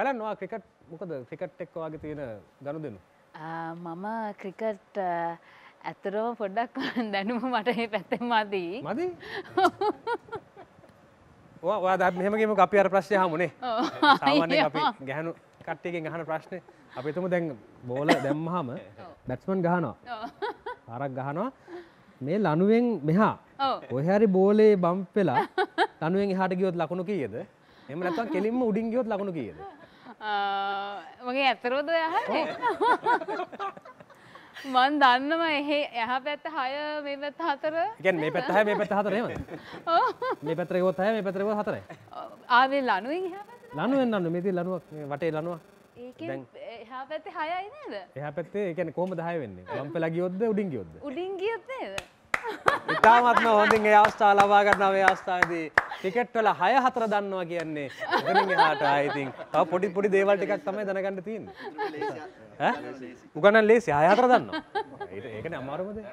කලන්නවා cricket මොකද cricket එක් වගේ තියෙන ගණු දෙනු. මම ක්‍රිකට් ඇතරම පොඩ්ඩක් දැනුම මට ඒ පැත්තෙන් මදී මදි වාදත් මෙහමගේම අපි අර ප්‍රශ්ය හමුණේ අපි ගැහනු කට්ටයකින් ගහන ප්‍රශ්නය අපි තුම දැන් බෝල දැම්මහම බැට්ස්මන් ගහනවා පාරක් ගහනවා මේ ලනුවෙන් මෙහා ඔහැරි බෝලේ බම්පෙලා ලනුවෙන් හට ගියොත් ලකුණු කියද එම නැතන් කෙලින්ම උඩින් ගියොත් ලකුණු කියද මගේ ඇතරෝද යහනේ මන් දන්නම එහෙ එහ පැත්ත හය මේ පැත් හතර ගැන් මේ පැත්හ මේ පැත් හතරම මේ පැතරයවොත් හය මේ පැතරව හතර ආවේ ලනුවෙන් ලනුවෙන් අන්න මෙති ලනුවක් වටේ ලනවා එහා පැත්තේ හයයි නේද එහ පැත්තේ එකැන කොම දහය වෙන්නේ ම්පෙලගියොත්ද උඩින් ගියොත් උඩින් ගියොත් නේද ඉතාමත්ම හොඳින් ඒ අවස්ථාව ලබා ගන්නවා මේ අවස්ථාවේදී ටිකට් වල 6 4 දන්නවා කියන්නේ එතනින් එහාට ආයෙකින් තව පොඩි පොඩි දේවල් ටිකක් තමයි දැනගන්න තියෙන්නේ ඈ උගන්නන ලේසි 6 4 දන්නවා ඒකනේ අමාරුම දේ